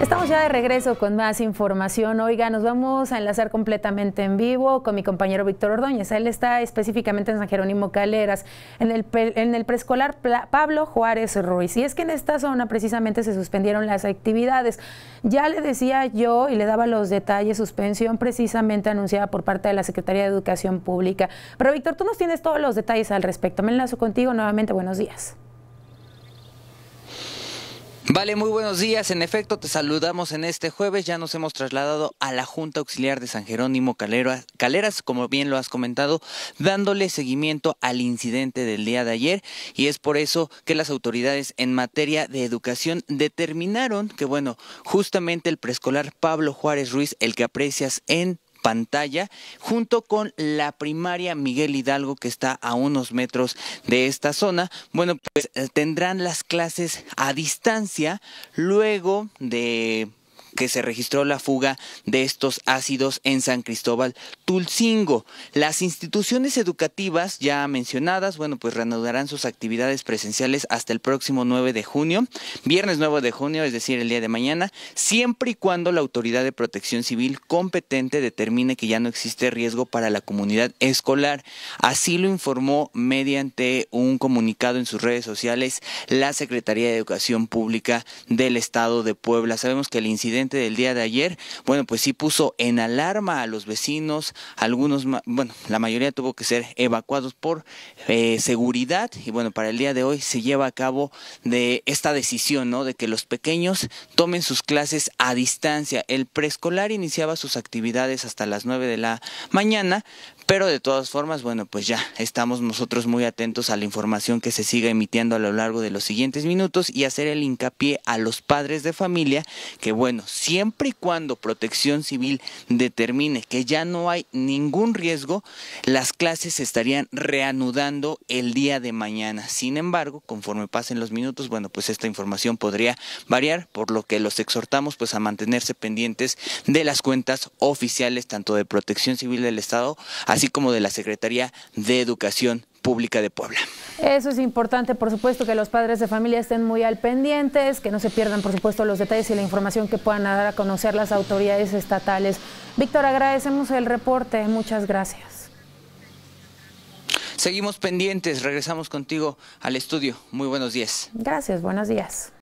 Estamos ya de regreso con más información. Oiga, nos vamos a enlazar completamente en vivo con mi compañero Víctor Ordóñez. Él está específicamente en San Jerónimo Caleras, en el, preescolar Pablo Juárez Ruiz. Y es que en esta zona precisamente se suspendieron las actividades. Ya le decía yo y le daba los detalles, suspensión precisamente anunciada por parte de la Secretaría de Educación Pública. Pero Víctor, tú nos tienes todos los detalles al respecto. Me enlazo contigo nuevamente. Buenos días. Vale, muy buenos días. En efecto, te saludamos en este jueves. Ya nos hemos trasladado a la Junta Auxiliar de San Jerónimo Caleras, como bien lo has comentado, dándole seguimiento al incidente del día de ayer. Y es por eso que las autoridades en materia de educación determinaron que, bueno, justamente el preescolar Pablo Juárez Ruiz, el que aprecias en pantalla, junto con la primaria Miguel Hidalgo, que está a unos metros de esta zona. Bueno, pues eh, tendrán las clases a distancia luego de que se registró la fuga de estos ácidos en San Cristóbal Tulcingo. Las instituciones educativas ya mencionadas, bueno, pues reanudarán sus actividades presenciales hasta el próximo 9 de junio, viernes 9 de junio, es decir, el día de mañana, siempre y cuando la autoridad de protección civil competente determine que ya no existe riesgo para la comunidad escolar. Así lo informó mediante un comunicado en sus redes sociales la Secretaría de Educación Pública del Estado de Puebla. Sabemos que el incidente del día de ayer, bueno, pues sí puso en alarma a los vecinos, algunos, bueno, la mayoría tuvo que ser evacuados por eh, seguridad y bueno, para el día de hoy se lleva a cabo de esta decisión, ¿no? De que los pequeños tomen sus clases a distancia. El preescolar iniciaba sus actividades hasta las 9 de la mañana, pero de todas formas, bueno, pues ya estamos nosotros muy atentos a la información que se siga emitiendo a lo largo de los siguientes minutos y hacer el hincapié a los padres de familia que, bueno, siempre y cuando protección civil determine que ya no hay ningún riesgo, las clases se estarían reanudando el día de mañana. Sin embargo, conforme pasen los minutos, bueno, pues esta información podría variar, por lo que los exhortamos pues a mantenerse pendientes de las cuentas oficiales tanto de Protección Civil del Estado, así como de la Secretaría de Educación Pública de Puebla. Eso es importante, por supuesto, que los padres de familia estén muy al pendientes, que no se pierdan, por supuesto, los detalles y la información que puedan dar a conocer las autoridades estatales. Víctor, agradecemos el reporte, muchas gracias. Seguimos pendientes, regresamos contigo al estudio. Muy buenos días. Gracias, buenos días.